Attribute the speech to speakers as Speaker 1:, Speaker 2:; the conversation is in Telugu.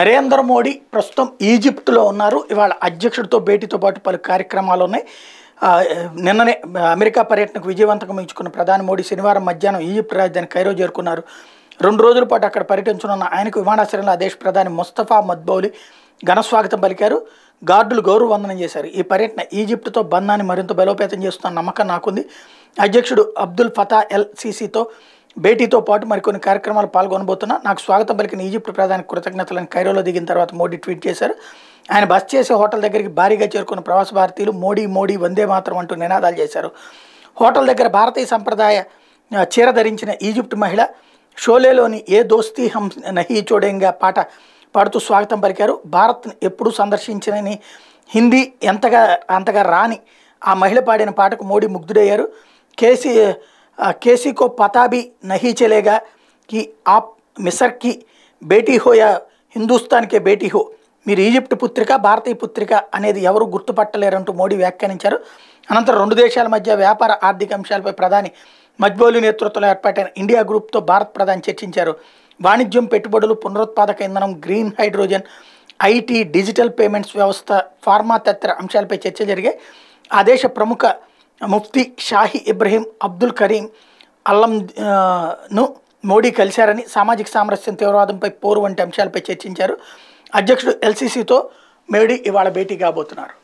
Speaker 1: నరేంద్ర మోడీ ప్రస్తుతం ఈజిప్ట్లో ఉన్నారు ఇవాళ అధ్యక్షుడితో భేటీతో పాటు పలు కార్యక్రమాలు ఉన్నాయి నిన్ననే అమెరికా పర్యటనకు విజయవంతంగా ఇచ్చుకున్న ప్రధాని మోడీ శనివారం మధ్యాహ్నం ఈజిప్ట్ రాజధాని కైరో చేరుకున్నారు రెండు రోజుల పాటు అక్కడ పర్యటించనున్న ఆయనకు విమానాశ్రయంలో ఆ దేశ ప్రధాని ముస్తఫా మద్బౌలి ఘనస్వాగతం పలికారు గార్డులు గౌరవ వందనం చేశారు ఈ పర్యటన ఈజిప్ట్తో బంధాన్ని మరింత బలోపేతం చేస్తున్న నమ్మకం నాకుంది అధ్యక్షుడు అబ్దుల్ ఫతా ఎల్ సీసీతో భేటీతో పాటు మరికొన్ని కార్యక్రమాలు పాల్గొనబోతున్నా నాకు స్వాగతం పలికిన ఈజిప్ట్ ప్రధాని కృతజ్ఞతలను కైరోలో దిగిన తర్వాత మోడీ ట్వీట్ చేశారు ఆయన బస్ చేసే హోటల్ దగ్గరికి భారీగా చేరుకున్న ప్రవాస భారతీయులు మోడీ మోడీ వందే మాత్రం అంటూ నినాదాలు చేశారు హోటల్ దగ్గర భారతీయ సంప్రదాయ చీర ధరించిన ఈజిప్ట్ మహిళ షోలేలోని ఏ దోస్తీ హం నహీ చోడేంగా పాట పాడుతూ స్వాగతం పలికారు భారత్ను ఎప్పుడూ సందర్శించని హిందీ ఎంతగా అంతగా రాని ఆ మహిళ పాడిన పాటకు మోడీ ముగ్ధుడయ్యారు కేసీ కేసీ కో పతాబి भी नहीं కి ఆప్ మిసర్కి मिस्र की बेटी हो బేటీ హో మీరు ఈజిప్ట్ పుత్రిక భారతీయ పుత్రిక అనేది ఎవరు గుర్తుపట్టలేరంటూ మోడీ వ్యాఖ్యానించారు అనంతరం రెండు దేశాల మధ్య వ్యాపార ఆర్థిక అంశాలపై ప్రధాని మజ్బౌలి నేతృత్వంలో ఏర్పాటైన ఇండియా గ్రూప్తో భారత్ ప్రధాని చర్చించారు వాణిజ్యం పెట్టుబడులు పునరుత్పాదక ఇంధనం green hydrogen IT digital payments వ్యవస్థ ఫార్మా తదితర అంశాలపై చర్చ జరిగాయి ఆ దేశ ప్రముఖ ముఫ్తీ షాహి ఇబ్రహీం అబ్దుల్ కరీం అల్లంను మోడీ కలిశారని సామాజిక సామరస్యం తీవ్రవాదంపై పోరు వంటి అంశాలపై చర్చించారు అధ్యక్షుడు ఎల్సీసీతో మోడీ ఇవాళ భేటీ కాబోతున్నారు